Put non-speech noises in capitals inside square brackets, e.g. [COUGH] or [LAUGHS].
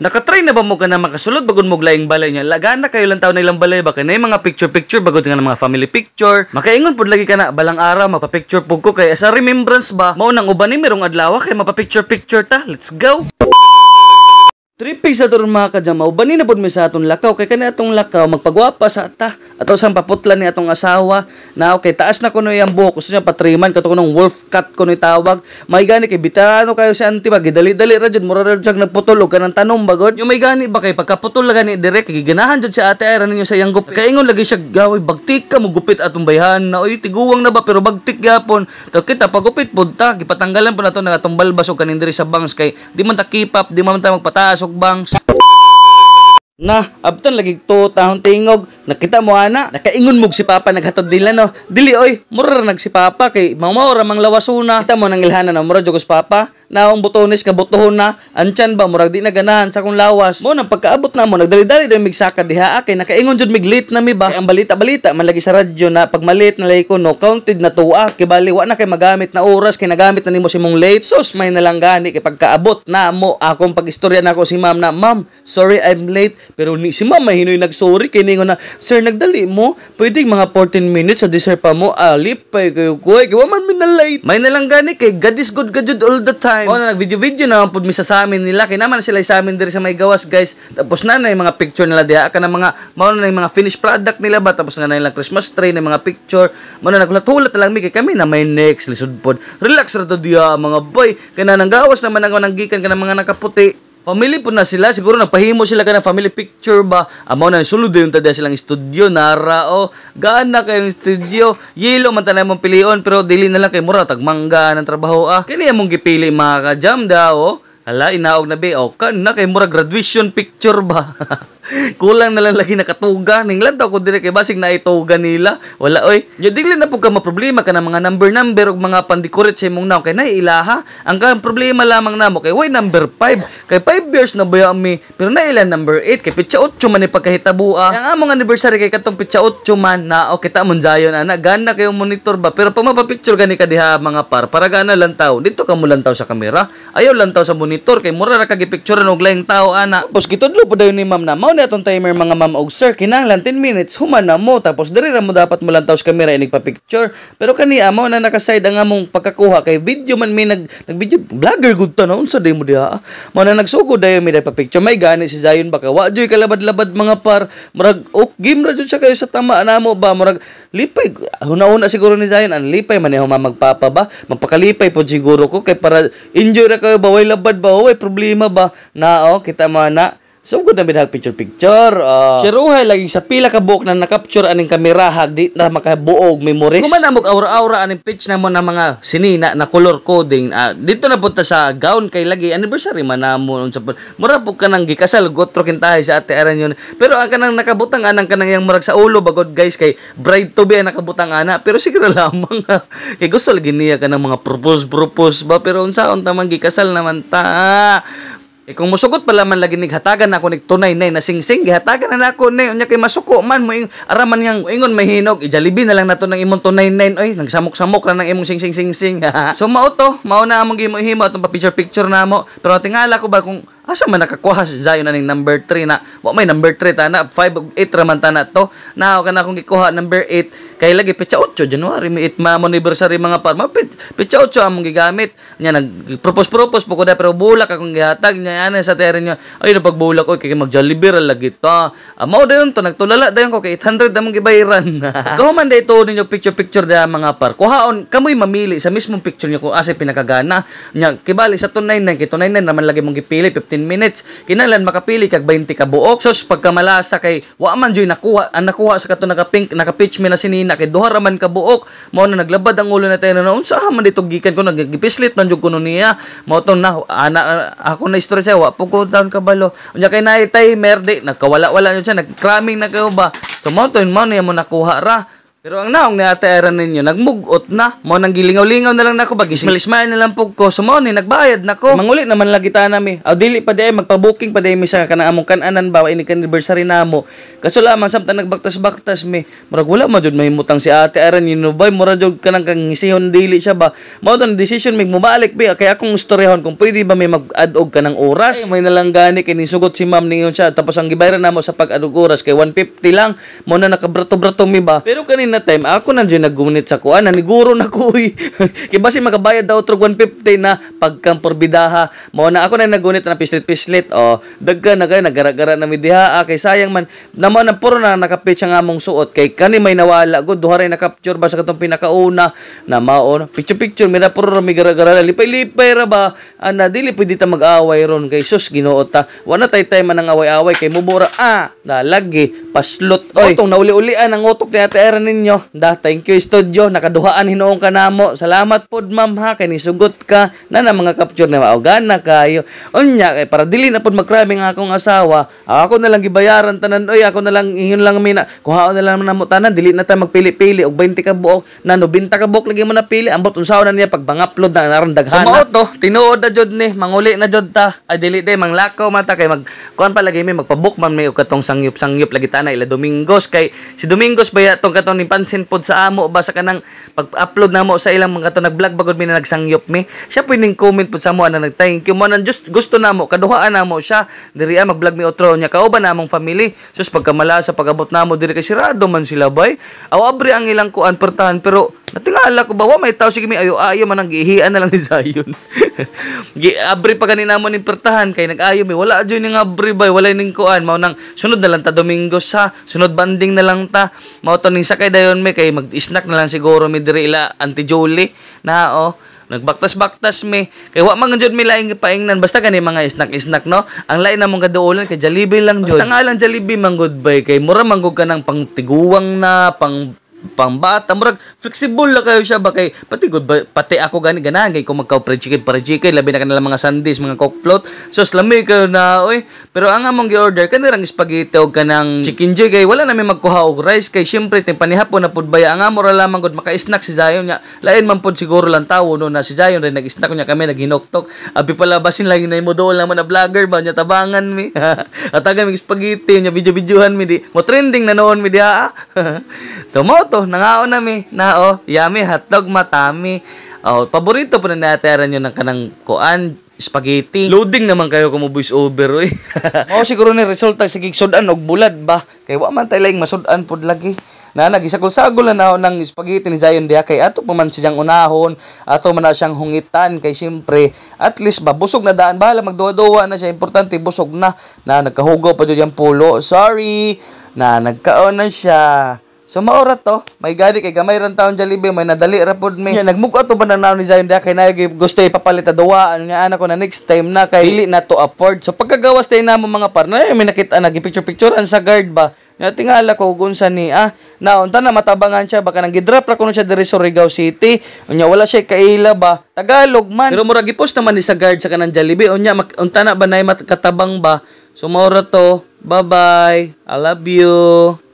Nakatry na ba mo ka na makasulod bagon mo glaing balay niya? Lagana kayo lang tao na ilang balay ba? Kanay mga picture-picture bagon nga ng mga family picture. Makaingon pud lagi ka na balang araw mapapicture pug ko kay as a remembrance ba? Mao nang uban ni merong adlaw kay mapapicture-picture ta. Let's go! Tripig sa turon mga kajamaw, bani na mi sa atong lakaw kay kani atong lakaw magpagwapa sa ata ato sang paputlan ni atong asawa na okay taas na kuno ang buhok gusto niya patriman kato kunong wolf cut kuno tawag may gani kay bitarano kayo si anti ba gidali-dali ra jud mura ra jud nagputol og kanang bagod yung may gani bakay kay pagkaputol la gani direk kay ganahan jud si ate ay ninyo sa iyang gupit kaingon lagi siya gawi bagtik ka mo gupit atong bayhan na oy tiguwang na ba pero bagtik gapon to kita pagupit punta, gipatanggalan pud nato nagatong balbas og kanin diri sa bangs kay di man ta keep up di man ta magpataas sugbangs. [LAUGHS] Na, abtan lagi to taon tingog. Nakita mo ana, nakaingon mog si Papa naghatod nila no. Dili oy, mura nag si Papa kay mamaw ra mang Kita mo nang ilhana na mura jugos Papa na ang butones ka butohon na antyan ba murag di na ganahan sa kung lawas mo nang pagkaabot na mo nagdali-dali dali migsakad diha akay nakaingon jud mig late na mi ba ang balita-balita man lagi sa radyo na pag malit na lay ko no counted na tuwa ah, kay bali wa na kay magamit na oras kay nagamit na nimo si mong late sus may nalang gani kay pagkaabot na mo akong pagistorya nako si ma'am na ma'am sorry I'm late pero ni si ma'am mahinoy nagsorry kay ningon na sir nagdali mo pwedeng mga 14 minutes sa dessert pa mo alip ah, pay kayo ko kay wa man mi na late may nalang gani kay God is good God all the time time. Oh, na nagvideo-video na po mi sa amin nila kay naman sila sa amin diri sa may gawas, guys. Tapos na na yung mga picture nila diha ka na mga mao na yung mga finished product nila ba tapos na na yung Christmas tree na mga picture. Mao na naghulat-hulat lang mi kay kami na may next lisod pod. Relax ra to diha mga boy. Kay na nang gawas naman ang gikan kana mga nakaputi. Family po na sila, siguro nagpahimo sila ka ng family picture ba? Amo na sulod yung tada silang studio, nara o. Oh. Gaan na kayong studio. Yelo man tanay mong pilion, pero dili na lang kay Mura, tagmangga ng trabaho ah. Kani among gipili mga ka-jam daw o. Oh. Hala, inaog na be, o oh, kan na kay Mura graduation picture ba? [LAUGHS] Kulang na lang lagi nakatuga. Ninglan daw ko dire kay basig na ituga nila. Wala oy. Yo dili na pugka ma problema ka na mga number number og mga pandekorate sa imong naw kay na ilaha Ang kan problema lamang namo kay why number 5? Kay 5 years na baya mi. Pero na ila number 8 kay pitsa 8 man ipagkahitabua. Ang among anniversary kay katong pitsa 8 man na okay kita mon jayon ana gana kayo monitor ba. Pero pag mapapicture gani ka diha mga par para gana lantaw. Dito ka mo lang lantaw sa kamera. Ayaw lantaw sa monitor kay mura ra ka kagipicture og laing tao ana. Tapos gitudlo pud ni ma'am na mao na itong timer mga ma'am og sir, kinahanglan 10 minutes, humana mo, tapos diri mo dapat mo lang sa camera inig picture Pero kani amo na nakaside ang among pagkakuha kay video man may nag, nag-video, vlogger good to na, unsa day mo diha. Mo na nagsugo dayo may pa-picture, may gani si Zion baka, wa joy kalabad-labad mga par, murag, oh, game ra siya kayo sa tama na mo ba, murag, lipay, huna una siguro ni Zion, ang lipay man huma magpapa ba, magpakalipay po siguro ko, kay para enjoy ra kayo ba, way labad ba, way problema ba, na oh, kita mga na, So good na binag picture-picture. Uh, ah. si Ruhay laging sa pila ka buok na na-capture aning kamera di na makabuog memories. Kuman amog aura-aura aning pitch na mo na mga sinina na color coding. Uh, dito na punta sa gown kay lagi anniversary man na unsa pa. Mura po kanang gikasal gotro kintahay sa ate aran yun. Pero ang kanang nakabutang anang kanang yang murag sa ulo bagod guys kay bride to be ang nakabutang ana. Pero sige lamang ha. Ah. kay gusto lagi niya kanang mga propose propose ba pero unsa on tamang gikasal naman ta. E kung musugot pala man lagi nighatagan ako nig tunay nay na singsing gihatagan na nako nay unya kay masuko man mo araman yang ingon mahinog ijalibi na lang nato ng imong tunay nay oy nagsamok-samok na nang imong singsing singsing. [LAUGHS] so mao to, mao na among gimo himo atong picture picture na mo. Pero tingala ko ba kung Asa man nakakuha si Zion aning number 3 na wa may number 3 ta na 5 8 raman ta na to. Nao kana kung gikuha number 8 kay lagi pitsa 8 January mi 8 ma anniversary mga par mapit 8 among gigamit. Nya nag propose propose po ko da pero bulak akong gihatag nya ana sa terreno. niya. Ay na pagbulak oy kay mag liberal lagi ta. Amo ah, dayon to nagtulala dayon ko kay 800 among gibayran. [LAUGHS] Kauman day to ninyo picture picture da mga par. Kuhaon kamoy mamili sa mismong picture niyo kung asa pinakagana. Nya kibali sa 299 kay 299 naman lagi mong gipili 15 minutes. Kinahanglan makapili kag 20 ka buok. Sus pagkamalasa kay wa man joy nakuha ang nakuha sa kato naka pink naka pitch mi na sinina kay duha ra man ka buok. Mao na naglabad ang ulo na tayo na unsa man dito gikan ko nagipislit man jud kuno niya. Mao to na ana, ako na istorya sa wa pug ko down kabalo. Unya kay naay naitay merde nagkawala-wala niya nagcramming na kayo ba. So mao to mao niya mo nakuha ra. Pero ang naong ni Ate Eran ninyo, nagmugot na. Mo nang gilingaw-lingaw na lang nako na bagis. Malismayan na lang pug ko. Sumo ni nagbayad nako. Manguli naman lagi ta nami. Aw dili pa dai magpabooking pa dai mi sa kana among kananan bawa ini kan anniversary namo. Kaso lamang samtang nagbaktas-baktas mi. Murag wala ma jud may mutang si Ate Eran yun no bay mura jud kanang kang isihon dili siya ba. Mao tan decision mig mubalik bi kay akong istoryahon kung pwede ba may mag-add og kanang oras. Ay, may nalang gani kay nisugot si ma'am ningon siya tapos ang gibayaran namo sa pag-add og oras kay 150 lang. Mo na nakabrato-brato mi ba. Pero kanin na time, ako na dyan nagunit sa kuan, na niguro na ko uy. [LAUGHS] Kibasi makabayad daw trog 150 na pagkang porbidaha. Mao na ako na nagunit na pislit-pislit. O, dagka na kayo, nagaragara na midiha. Ah, kay sayang man, naman na puro na nakapit siya nga mong suot. Kay kani may nawala. Good, duha rin nakapture ba sa katong pinakauna na maon. Picture-picture, mira puro na may garagara gara Lipay-lipay ra ba? Ana, dili pwede ta mag-away ron. Kay sus, ginuot ta. Wala tay tay man ang away-away. Kay mubura, ah, nalagi, paslot. Oy, utong nauli-ulian ang utok ni ate Erin ninyo da thank you studio nakaduhaan hinuon ka namo salamat pod ma'am ha kay nisugot ka na na mga capture na maogan na kayo unya kay para dili na pod magkrabe ang akong asawa ako na lang gibayaran tanan oy ako na lang ingon lang mina kuhaon na lang namo tanan dili na ta magpili-pili og 20 ka buok na 90 ka buok lagi mo na pili ambot unsaon na niya pag bang-upload na naron daghan to oh. tinuod na jud ni manguli na jud ta ay dili day manglakaw mata kay mag kuan pa lagi may magpabook man may katong sangyup sangyup lagi tanay ila Domingos kay si Domingos ba tong katong pansin pod sa amo ba sa kanang pag-upload namo sa ilang mga to nag-vlog bagod mi na nagsangyop mi siya pwedeng comment pod sa mo ana nag thank you mo nan just gusto namo kaduhaan namo siya diri ah, mag-vlog mi otro niya kauban namong family sus pagkamala sa pagabot namo diri kay sirado man sila bay aw abri ang ilang kuan pertahan pero Natingala ko ba, wa may tao sige may ayo ayo man ang gihian na lang ni Zion. [LAUGHS] Gi abri pa kanina mo ning pertahan kay nag-ayo mi wala jud ning abri bay wala ning kuan mao nang sunod na lang ta Domingo sa sunod banding na lang ta mao to ning sakay dayon mi kay mag-snack na lang siguro mi diri ila anti Jolie na oh nagbaktas-baktas mi kay wa man jud mi laing paingnan basta kani mga snack-snack no ang lain namong kaduolan kay Jollibee lang jud basta nga lang Jollibee man goodbye kay mura man ka kanang pangtiguwang na pang pangbata murag flexible la kayo siya ba kay pati good ba, pati ako gani ganahan kay ko magka pre chicken para chicken labi na kanila mga sundays mga cockfloat so slami kayo na oy pero ang among gi-order kanirang spaghetti og kanang chicken joy kay wala na may magkuha og rice kay syempre ting panihapon na pud baya ang amo ra lamang gud maka-snack si Zion nya lain man pud siguro lang tawo no na si Zion ray nag-snack nya kami naghinoktok abi pala basin lagi na mo dool naman na vlogger ba nya tabangan mi [LAUGHS] atagan mig spaghetti nya video-videohan mi di mo trending na noon mi di ha [LAUGHS] to. Nangao na mi. Nao. Yummy hotdog matami. Oh, paborito po na naatayaran nyo ng kanang kuan. spaghetti. Loading naman kayo kung voice over eh. [LAUGHS] oh, siguro ni resulta sa gigsudan og bulad ba. Kay wa man tay laing masudan pud lagi. Na nagisagol-sagol na naon ng spaghetti ni Zion Dia kay ato pa man siyang unahon, ato man na siyang hungitan kay siyempre at least ba busog na daan bahala magduwa-duwa na siya importante busog na na nagkahugaw pa jud yang pulo. Sorry na nagkaon na siya. So maura to, may gani kay gamay ran taon jalibe, may nadali ra pod mi. Nya nagmugo to ba nang ni Zion da kay na gusto ipapalit ta duwa ano niya anak ko na next time na kay dili na to afford. So pagkagawas tay na mga partner, may nakita na gipicture picturean sa guard ba. Nya tingala ko gunsa ni ah, naon ta na matabangan siya baka nang gidrap ra kuno siya diri sa Surigao City. Unya wala siya kaila ba. Tagalog man. Pero mura gipost naman ni sa guard sa kanang Jollibee. Unya unta na ba nay katabang ba. So maura to. Bye-bye. I love you.